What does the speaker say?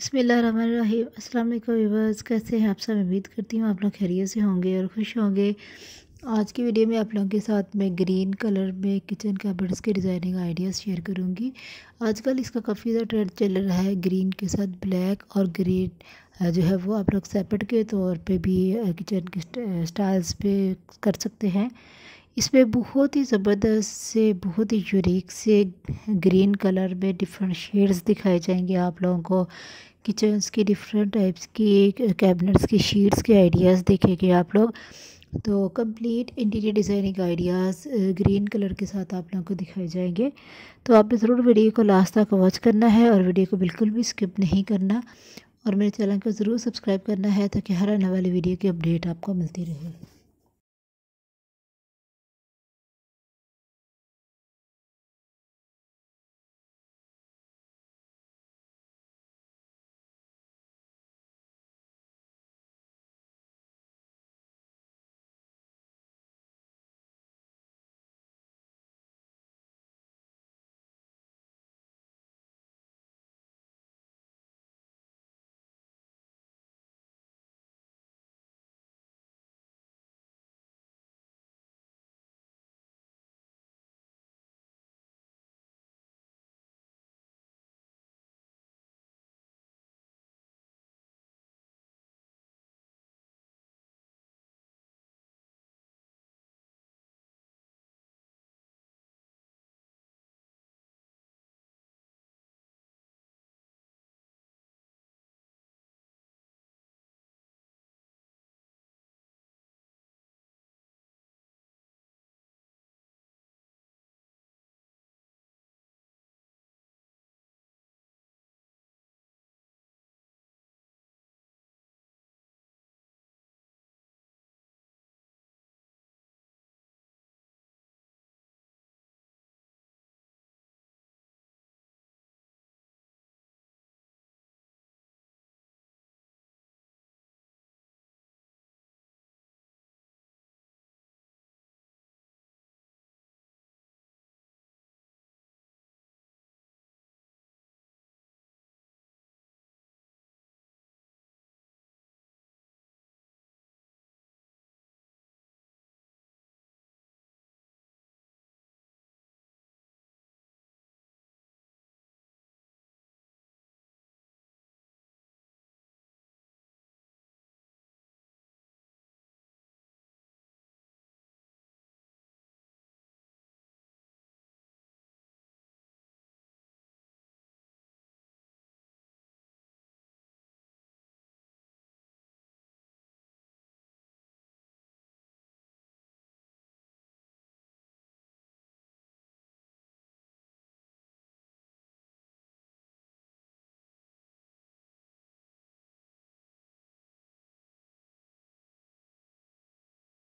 बसमीम अस्सलाम वालेकुम वीवर्स कैसे हैं आप सब उम्मीद करती हूँ आप लोग खैरियत से होंगे और खुश होंगे आज की वीडियो में आप लोगों के साथ मैं ग्रीन कलर में किचन कैबिनेट्स के डिज़ाइनिंग आइडियाज़ शेयर करूँगी आजकल इसका काफ़ी ज़्यादा ट्रेंड चल रहा है ग्रीन के साथ ब्लैक और ग्रीन जो है वो आप लोग सेपरेट के तौर पर भी किचन के स्टाइल्स पे कर सकते हैं इसमें बहुत ही ज़बरदस्त से बहुत ही यूनिक से ग्रीन कलर में डिफरेंट शेड्स दिखाए जाएंगे आप लोगों को किचन्स की डिफरेंट टाइप्स की कैबिनेट्स की शीट्स के आइडियाज़ देखेंगे आप लोग तो complete interior designing ideas green colour के साथ आप लोगों को दिखाए जाएंगे तो आपने ज़रूर वीडियो को लास्ट तक वॉच करना है और वीडियो को बिल्कुल भी स्किप नहीं करना और मेरे चैनल को ज़रूर सब्सक्राइब करना है ताकि हर आने वाली वीडियो की अपडेट आपको मिलती रहे